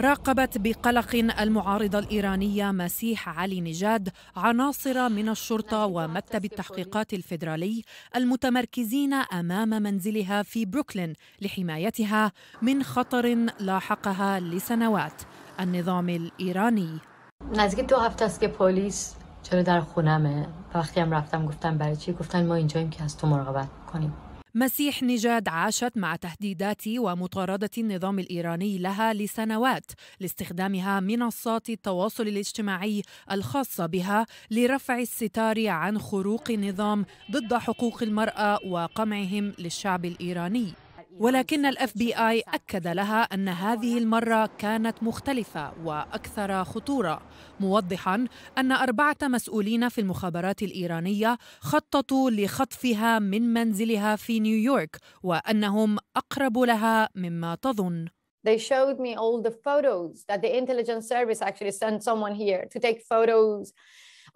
راقبت بقلق المعارضة الإيرانية مسيح علي نجاد عناصر من الشرطة ومكتب التحقيقات الفيدرالي المتمركزين أمام منزلها في بروكلين لحمايتها من خطر لاحقها لسنوات النظام الإيراني نزدیک دو هفته است که پلیس جلو در خونمه وقتی هم رفتم گفتم برای چی گفتن ما اینجاییم که از تو مراقبت کنیم مسيح نجاد عاشت مع تهديدات ومطاردة النظام الإيراني لها لسنوات لاستخدامها منصات التواصل الاجتماعي الخاصة بها لرفع الستار عن خروق النظام ضد حقوق المرأة وقمعهم للشعب الإيراني ولكن الاف بي اي اكد لها ان هذه المره كانت مختلفه واكثر خطوره موضحا ان اربعه مسؤولين في المخابرات الايرانيه خططوا لخطفها من منزلها في نيويورك وانهم اقرب لها مما تظن they showed me all the photos that the intelligence service actually sent someone here to take photos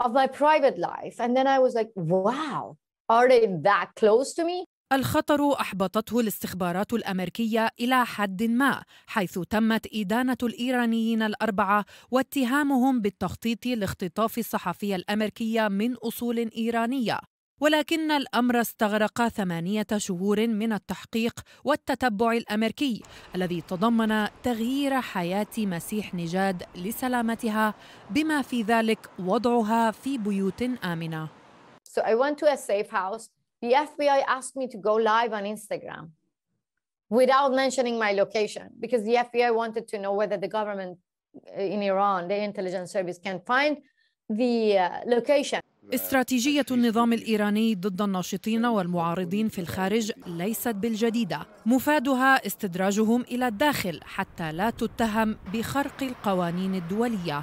of my private life and then i was like wow are they that close to me الخطر احبطته الاستخبارات الامريكيه الى حد ما حيث تمت ادانه الايرانيين الاربعه واتهامهم بالتخطيط لاختطاف الصحفيه الامريكيه من اصول ايرانيه ولكن الامر استغرق ثمانيه شهور من التحقيق والتتبع الامريكي الذي تضمن تغيير حياه مسيح نجاد لسلامتها بما في ذلك وضعها في بيوت امنه. So I went to a safe house. the FBI asked me to go live on Instagram without mentioning my location because the FBI wanted to know whether the government in Iran, the intelligence service, can find the location. استراتيجية النظام الإيراني ضد الناشطين والمعارضين في الخارج ليست بالجديدة مفادها استدراجهم إلى الداخل حتى لا تتهم بخرق القوانين الدولية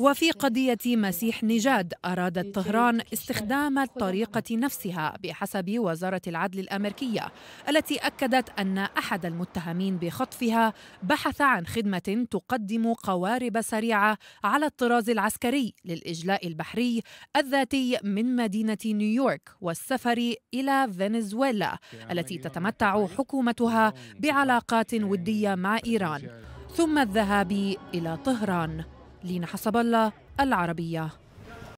وفي قضية مسيح نجاد أرادت طهران استخدام الطريقة نفسها بحسب وزارة العدل الأمريكية التي أكدت أن أحد المتهمين بخطفها بحث عن خدمة تقدم قوارب سريعة على الطراز العسكري للإجلاء البحري الذاتي من مدينة نيويورك والسفر إلى فنزويلا التي تتمتع حكومتها بعلاقات ودية مع إيران ثم الذهاب إلى طهران لينا حسب الله العربية